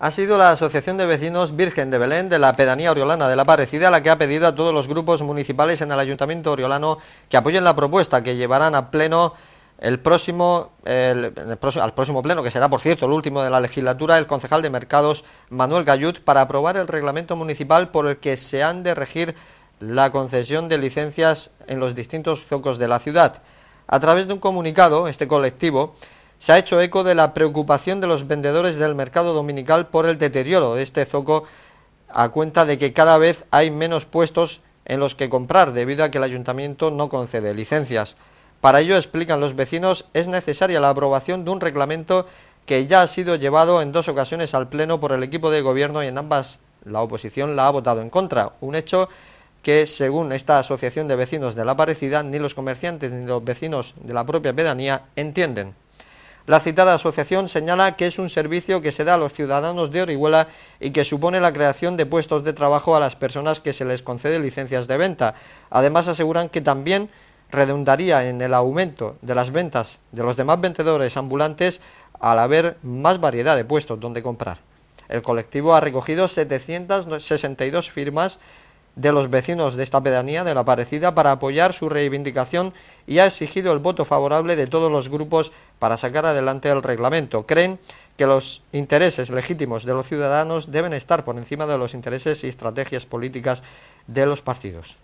ha sido la Asociación de Vecinos Virgen de Belén de la Pedanía Oriolana de la Parecida la que ha pedido a todos los grupos municipales en el Ayuntamiento Oriolano que apoyen la propuesta que llevarán a pleno el próximo, al próximo pleno, que será por cierto el último de la legislatura, el concejal de Mercados Manuel gallut para aprobar el reglamento municipal por el que se han de regir la concesión de licencias en los distintos zocos de la ciudad. A través de un comunicado, este colectivo se ha hecho eco de la preocupación de los vendedores del mercado dominical por el deterioro de este zoco a cuenta de que cada vez hay menos puestos en los que comprar debido a que el ayuntamiento no concede licencias. Para ello, explican los vecinos, es necesaria la aprobación de un reglamento que ya ha sido llevado en dos ocasiones al Pleno por el equipo de gobierno y en ambas la oposición la ha votado en contra, un hecho que, según esta asociación de vecinos de la parecida, ni los comerciantes ni los vecinos de la propia pedanía entienden. La citada asociación señala que es un servicio que se da a los ciudadanos de Orihuela y que supone la creación de puestos de trabajo a las personas que se les concede licencias de venta. Además aseguran que también redundaría en el aumento de las ventas de los demás vendedores ambulantes al haber más variedad de puestos donde comprar. El colectivo ha recogido 762 firmas de los vecinos de esta pedanía de la Parecida para apoyar su reivindicación y ha exigido el voto favorable de todos los grupos para sacar adelante el reglamento. Creen que los intereses legítimos de los ciudadanos deben estar por encima de los intereses y estrategias políticas de los partidos.